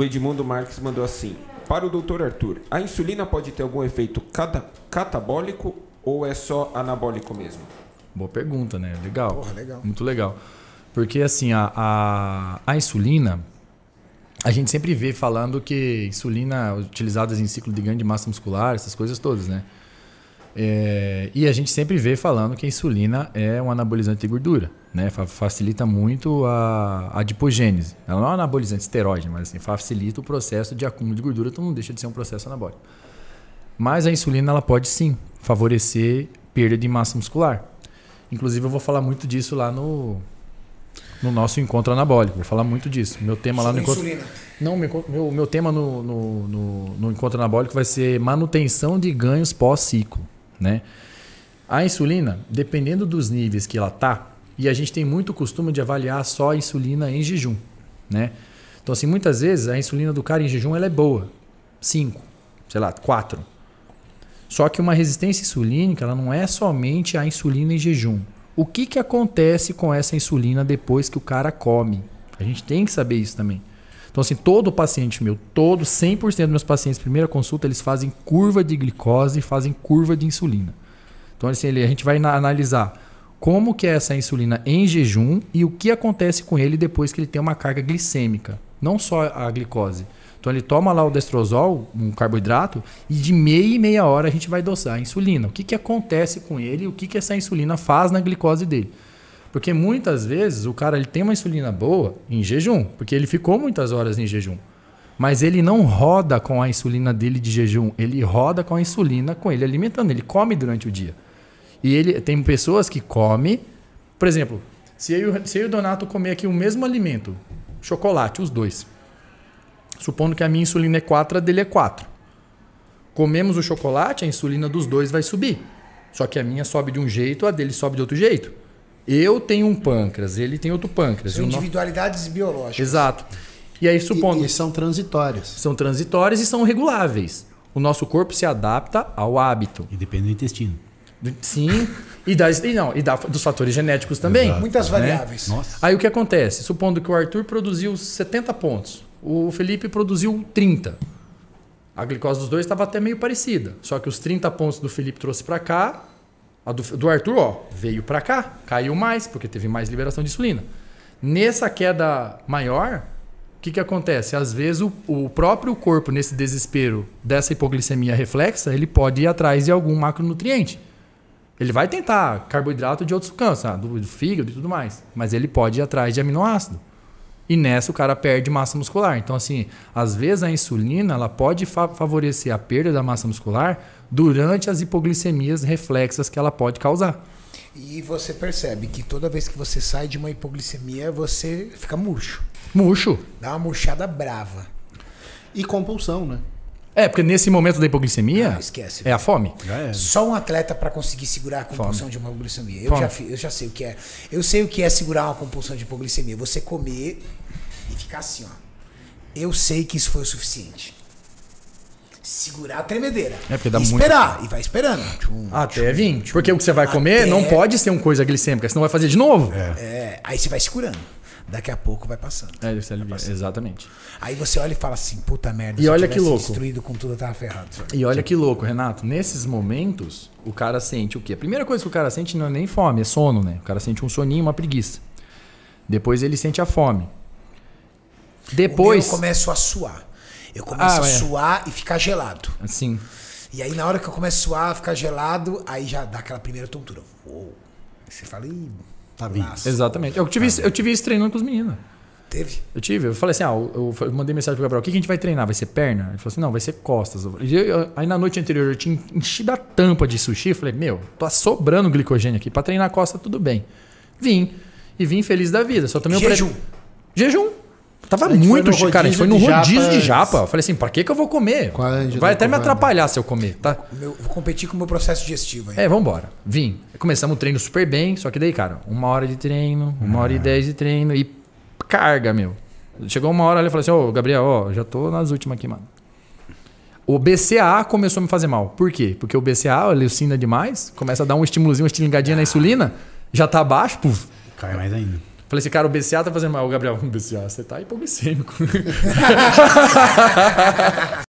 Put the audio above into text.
O Edmundo Marques mandou assim: Para o doutor Arthur, a insulina pode ter algum efeito catabólico ou é só anabólico mesmo? Boa pergunta, né? Legal. Porra, legal. Muito legal. Porque assim, a, a, a, insulina, a gente sempre vê falando que insulina utilizadas em ciclo de ganho de massa muscular, essas coisas todas, né? É, e a gente sempre vê falando que a insulina é um anabolizante de gordura né? Facilita muito a, a adipogênese. Ela não é um anabolizante, esteroide, mas assim, facilita o processo de acúmulo de gordura, então não deixa de ser um processo anabólico. Mas a insulina ela pode sim favorecer perda de massa muscular. Inclusive eu vou falar muito disso lá no no nosso encontro anabólico. Vou falar muito disso. Meu tema lá no encontro. Não, meu, meu tema no, no, no, no encontro anabólico vai ser manutenção de ganhos pós-ciclo. Né? A insulina, dependendo dos níveis que ela está e a gente tem muito costume de avaliar só a insulina em jejum, né? Então, assim, muitas vezes a insulina do cara em jejum ela é boa. 5, sei lá, 4. Só que uma resistência insulínica ela não é somente a insulina em jejum. O que, que acontece com essa insulina depois que o cara come? A gente tem que saber isso também. Então, assim, todo paciente meu, todo 100% dos meus pacientes, primeira consulta, eles fazem curva de glicose e fazem curva de insulina. Então, assim, a gente vai analisar como que é essa insulina em jejum e o que acontece com ele depois que ele tem uma carga glicêmica, não só a glicose. Então ele toma lá o destrozol, um carboidrato, e de meia e meia hora a gente vai dosar a insulina. O que, que acontece com ele e o que, que essa insulina faz na glicose dele. Porque muitas vezes o cara ele tem uma insulina boa em jejum, porque ele ficou muitas horas em jejum. Mas ele não roda com a insulina dele de jejum, ele roda com a insulina com ele alimentando, ele come durante o dia. E ele tem pessoas que comem, por exemplo, se eu, se eu e o Donato comer aqui o mesmo alimento, chocolate, os dois. Supondo que a minha insulina é 4, a dele é 4. Comemos o chocolate, a insulina dos dois vai subir. Só que a minha sobe de um jeito, a dele sobe de outro jeito. Eu tenho um pâncreas, ele tem outro pâncreas. São individualidades no... biológicas. Exato. E aí, supondo. E, e são transitórias. São transitórias e são reguláveis. O nosso corpo se adapta ao hábito. E depende do intestino sim. E, das, e, não, e da, dos fatores genéticos também. Exato. Muitas né? variáveis. Né? Aí o que acontece? Supondo que o Arthur produziu 70 pontos, o Felipe produziu 30. A glicose dos dois estava até meio parecida. Só que os 30 pontos do Felipe trouxe para cá, a do, do, Arthur ó, veio para cá, caiu mais, porque teve mais liberação de insulina. Nessa queda maior, o que, que acontece? Às vezes o, o próprio corpo, nesse desespero dessa hipoglicemia reflexa, ele pode ir atrás de algum macronutriente. Ele vai tentar carboidrato de outros câncer, ah, do, do fígado e tudo mais. Mas ele pode ir atrás de aminoácido. E nessa o cara perde massa muscular. Então, assim, às vezes a insulina ela pode fa favorecer a perda da massa muscular durante as hipoglicemias reflexas que ela pode causar. E você percebe que toda vez que você sai de uma hipoglicemia, você fica murcho. Murcho. Dá uma murchada brava. E compulsão, né? É, porque nesse momento da hipoglicemia. Ah, esquece. É a fome. É. Só um atleta para conseguir segurar a compulsão fome. de uma hipoglicemia. Eu já, eu já sei o que é. Eu sei o que é segurar uma compulsão de hipoglicemia. Você comer e ficar assim, ó. Eu sei que isso foi o suficiente segurar a tremedeira. É porque dá e esperar, e vai esperando. Tchum, até 20. Porque o que você vai comer até... não pode ser uma coisa glicêmica, senão vai fazer de novo. É. é. aí você vai segurando daqui a pouco vai passando. É, exatamente. Aí você olha e fala assim, puta merda, e olha que louco. destruído com tudo, eu tava ferrado. E olha que louco, Renato, nesses momentos, o cara sente o quê? A primeira coisa que o cara sente não é nem fome, é sono, né? O cara sente um soninho, uma preguiça. Depois ele sente a fome. Depois... eu começo a suar. Eu começo ah, a é. suar e ficar gelado. Assim. E aí na hora que eu começo a suar, ficar gelado, aí já dá aquela primeira tontura. Uou. Você fala, Ih, Tá Exatamente. É eu tive, eu tive isso treinando com os meninos. Teve? Eu tive. Eu falei assim: ah, eu, eu mandei mensagem pro Gabriel: o que, que a gente vai treinar? Vai ser perna? Ele falou assim: não, vai ser costas. Eu, eu, aí na noite anterior eu tinha enchido a tampa de sushi. Falei: meu, tá sobrando glicogênio aqui. Pra treinar costa, tudo bem. Vim. E vim feliz da vida. Só também Jejum. Pre... Jejum. Tava muito chique, cara. A gente foi no rodízio de japa. De japa. Eu falei assim, pra que que eu vou comer? Quando Vai até me atrapalhar se eu comer, tá? vou competir com o meu processo digestivo aí. É, vambora. Vim. Começamos o treino super bem, só que daí, cara, uma hora de treino, uma ah. hora e ah. dez de treino e carga, meu. Chegou uma hora ali e falou assim, ô, oh, Gabriel, ó, já tô nas últimas aqui, mano. O BCA começou a me fazer mal. Por quê? Porque o BCA, leucina demais, começa a dar um estímulozinho, uma estilingadinha ah. na insulina, já tá baixo, puf. Cai mais ainda. Falei assim, cara, o BCA tá fazendo mal. O Gabriel, o BCA, você tá hipoglicêmico.